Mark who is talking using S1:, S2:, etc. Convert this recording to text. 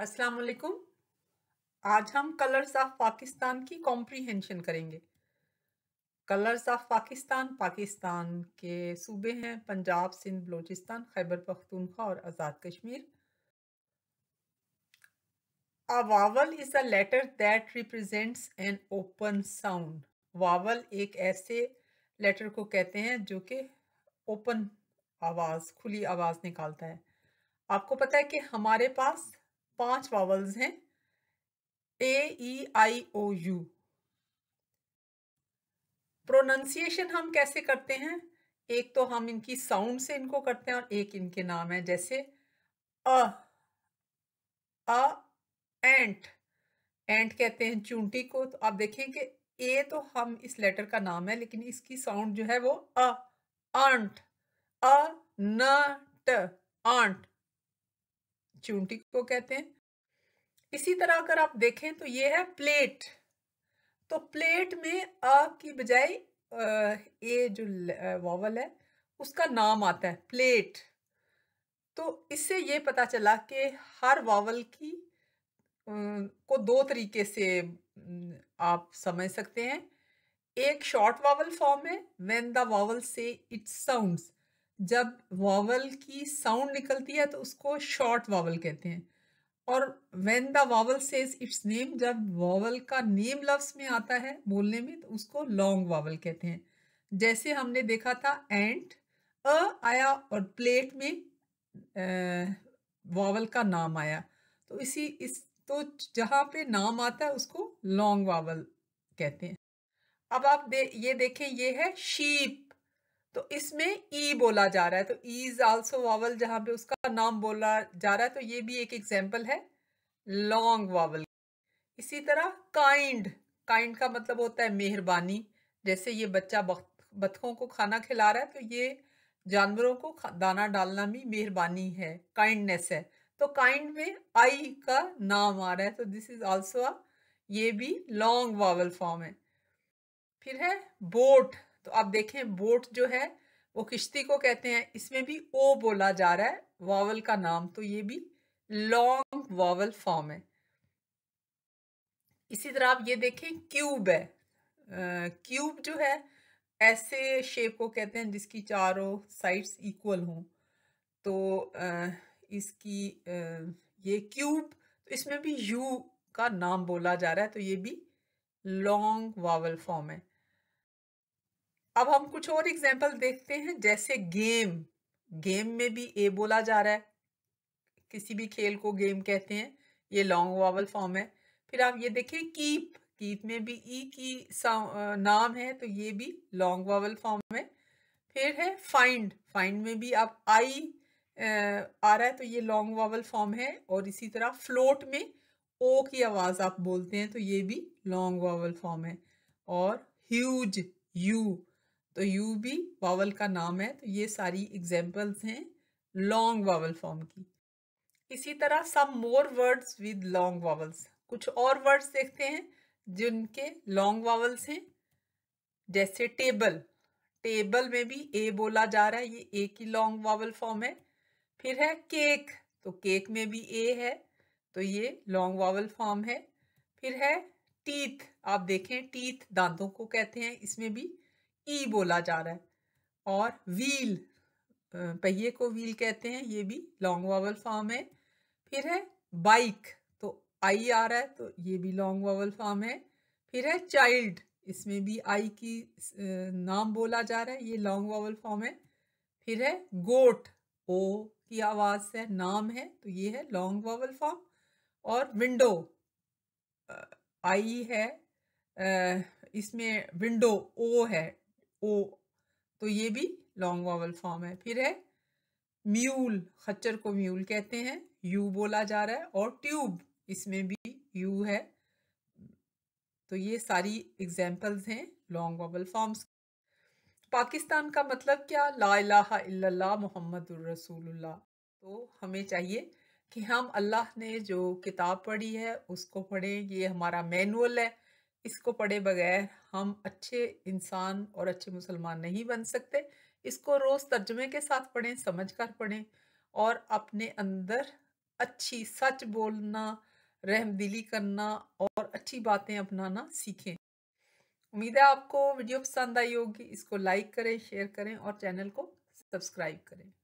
S1: अस्सलाम वालेकुम आज हम कलर्स ऑफ पाकिस्तान की कॉम्प्रीहेंशन करेंगे कलर्स ऑफ पाकिस्तान पाकिस्तान के सूबे हैं पंजाब सिंध बलूचिस्तान खैबर पख्तूनख्वा और Azad Kashmir a vowel is a letter that represents an open sound vowel एक ऐसे लेटर को कहते हैं जो कि ओपन आवाज़ खुली आवाज़ निकालता है आपको पता है कि हमारे पास पांच वावल्स हैं ए ई आई ओ यू प्रोनाउंसिएशन हम कैसे करते हैं एक तो हम इनकी साउंड से इनको करते हैं और एक इनके नाम है जैसे अ अ एंट एंट कहते हैं चूंटी को तो आप देखें कि ए तो हम इस लेटर का नाम है लेकिन इसकी साउंड जो है वो अ अंट अ ट आंट चूंटी को कहते हैं इसी तरह अगर आप देखें तो ये है प्लेट तो प्लेट में अ की बजाय ए जो वॉवल है उसका नाम आता है प्लेट तो इससे ये पता चला कि हर वॉवल की को दो तरीके से आप समझ सकते हैं एक शॉर्ट वावल फॉर्म है when the vowel says its sounds जब वावल की साउंड निकलती है तो उसको शॉर्ट वावल कहते हैं और when the vowel says its name जब वावल का नेम लफ्स में आता है बोलने में तो उसको लॉन्ग वावल कहते हैं जैसे हमने देखा था एंट अ आया और प्लेट में वावल का नाम आया तो इसी इस तो जहाँ पे नाम आता है उसको लॉन्ग वावल कहते हैं अब आप दे ये देखें ये है शीप तो इसमें ई e बोला जा रहा है तो ई इज आल्सो वावल जहाँ पे उसका नाम बोला जा रहा है तो ये भी एक एग्जाम्पल है लॉन्ग वावल इसी तरह काइंड काइंड का मतलब होता है मेहरबानी जैसे ये बच्चा बतखों को खाना खिला रहा है तो ये जानवरों को दाना डालना भी मेहरबानी है काइंडनेस है तो काइंड में आई का नाम आ रहा है तो दिस इज ऑल्सो ये भी लॉन्ग वावल फॉर्म है फिर है बोट तो आप देखें बोट जो है वो किश्ती को कहते हैं इसमें भी ओ बोला जा रहा है वावल का नाम तो ये भी लॉन्ग वावल फॉर्म है इसी तरह आप ये देखें क्यूब है क्यूब जो है ऐसे शेप को कहते हैं जिसकी चारों साइड्स इक्वल हों तो आ, इसकी आ, ये क्यूब तो इसमें भी यू का नाम बोला जा रहा है तो ये भी लॉन्ग वावल फॉर्म है अब हम कुछ और एग्जाम्पल देखते हैं जैसे गेम गेम में भी ए बोला जा रहा है किसी भी खेल को गेम कहते हैं ये लॉन्ग वावल फॉर्म है फिर आप ये देखें कीप कीप में भी ई e की नाम है तो ये भी लॉन्ग वावल फॉर्म है फिर है फाइंड फाइंड में भी आप आई आ रहा है तो ये लॉन्ग वावल फॉर्म है और इसी तरह फ्लोट में ओ की आवाज़ आप बोलते हैं तो ये भी लॉन्ग वावल फॉर्म है और ह्यूज यू तो यू भी वावल का नाम है तो ये सारी एग्जाम्पल्स हैं लॉन्ग वावल फॉर्म की इसी तरह some more words with long vowels कुछ और वर्ड्स देखते हैं जिनके लॉन्ग वावल्स हैं जैसे टेबल टेबल में भी ए बोला जा रहा है ये ए की लॉन्ग वावल फॉर्म है फिर है केक तो केक में भी ए है तो ये लॉन्ग वावल फॉर्म है फिर है टीथ आप देखें टीथ दांतों को कहते हैं इसमें भी ई बोला जा रहा है और व्हील पहिए को व्हील कहते हैं ये भी लॉन्ग वावल फॉर्म है फिर है बाइक तो आई आ रहा है तो ये भी लॉन्ग वावल फॉर्म है फिर है चाइल्ड इसमें भी आई की नाम बोला जा रहा है ये लॉन्ग वावल फॉर्म है फिर है गोट ओ की आवाज़ से नाम है तो ये है लॉन्ग वावल फॉर्म और विंडो आई है इसमें विंडो ओ है ओ तो ये भी लॉन्ग वॉवल फॉर्म है फिर है म्यूल खच्चर को म्यूल कहते हैं यू बोला जा रहा है और ट्यूब इसमें भी यू है तो ये सारी एग्जाम्पल्स हैं लॉन्ग वॉवल फॉर्म्स पाकिस्तान का मतलब क्या ला इला मोहम्मद रसूलुल्लाह तो हमें चाहिए कि हम अल्लाह ने जो किताब पढ़ी है उसको पढ़ें ये हमारा मैनुअल है इसको पढ़े बगैर हम अच्छे इंसान और अच्छे मुसलमान नहीं बन सकते इसको रोज़ तर्जमे के साथ पढ़ें समझ कर पढ़ें और अपने अंदर अच्छी सच बोलना रहमदिली करना और अच्छी बातें अपनाना सीखें उम्मीद है आपको वीडियो पसंद आई होगी इसको लाइक करें शेयर करें और चैनल को सब्सक्राइब करें